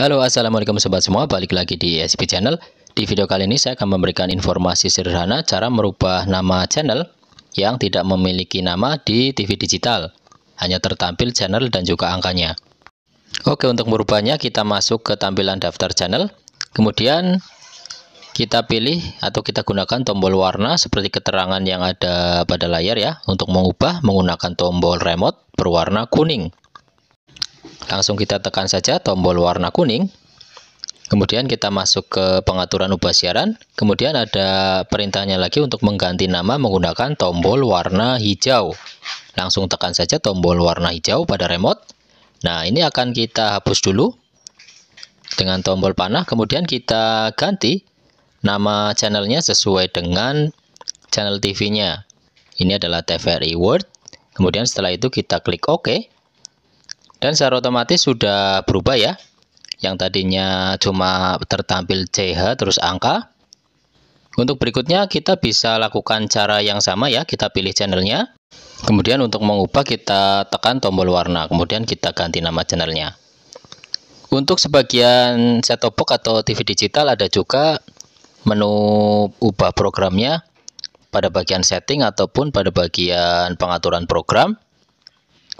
Halo assalamualaikum sobat semua balik lagi di SP channel di video kali ini saya akan memberikan informasi sederhana cara merubah nama channel yang tidak memiliki nama di TV digital hanya tertampil channel dan juga angkanya Oke untuk merubahnya kita masuk ke tampilan daftar channel kemudian kita pilih atau kita gunakan tombol warna seperti keterangan yang ada pada layar ya untuk mengubah menggunakan tombol remote berwarna kuning Langsung kita tekan saja tombol warna kuning. Kemudian kita masuk ke pengaturan ubah siaran. Kemudian ada perintahnya lagi untuk mengganti nama menggunakan tombol warna hijau. Langsung tekan saja tombol warna hijau pada remote. Nah, ini akan kita hapus dulu dengan tombol panah. Kemudian kita ganti nama channelnya sesuai dengan channel TV-nya. Ini adalah TVRI World. Kemudian setelah itu kita klik OK. Dan secara otomatis sudah berubah ya. Yang tadinya cuma tertampil CH terus angka. Untuk berikutnya kita bisa lakukan cara yang sama ya, kita pilih channelnya. Kemudian untuk mengubah kita tekan tombol warna, kemudian kita ganti nama channelnya. Untuk sebagian set-top box atau TV digital ada juga menu ubah programnya pada bagian setting ataupun pada bagian pengaturan program.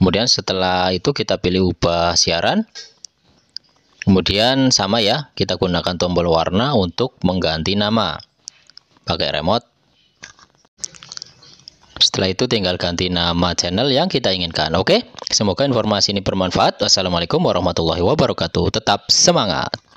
Kemudian setelah itu kita pilih ubah siaran. Kemudian sama ya, kita gunakan tombol warna untuk mengganti nama. Pakai remote. Setelah itu tinggal ganti nama channel yang kita inginkan. Oke, semoga informasi ini bermanfaat. Wassalamualaikum warahmatullahi wabarakatuh. Tetap semangat.